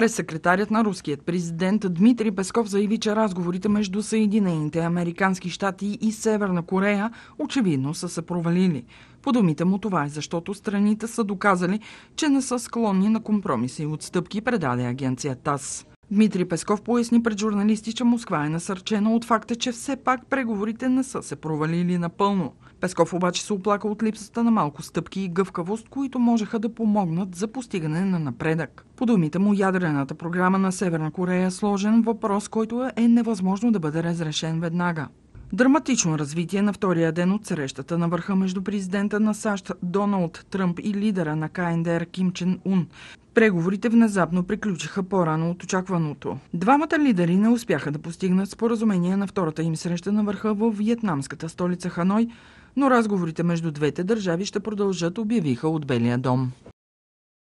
прес на руският президент Дмитрий Песков заяви, че разговорите между Съединените Американски щати и Северна Корея очевидно са се провалили. По думите му това е защото страните са доказали, че не са склонни на компромиси и отстъпки, предаде агенция ТАС. Дмитрий Песков поясни пред журналисти, че Москва е насърчена от факта, че все пак преговорите не са се провалили напълно. Песков обаче се оплака от липсата на малко стъпки и гъвкавост, които можеха да помогнат за постигане на напредък. По думите му, ядрената програма на Северна Корея е сложен въпрос, който е невъзможно да бъде разрешен веднага. Драматично развитие на втория ден от срещата на върха между президента на САЩ Доналд Тръмп и лидера на КНДР Ким Чен Ун. Преговорите внезапно приключиха по-рано от очакваното. Двамата лидери не успяха да постигнат споразумение на втората им среща на върха в вьетнамската столица Ханой, но разговорите между двете държави ще продължат, обявиха от Белия дом.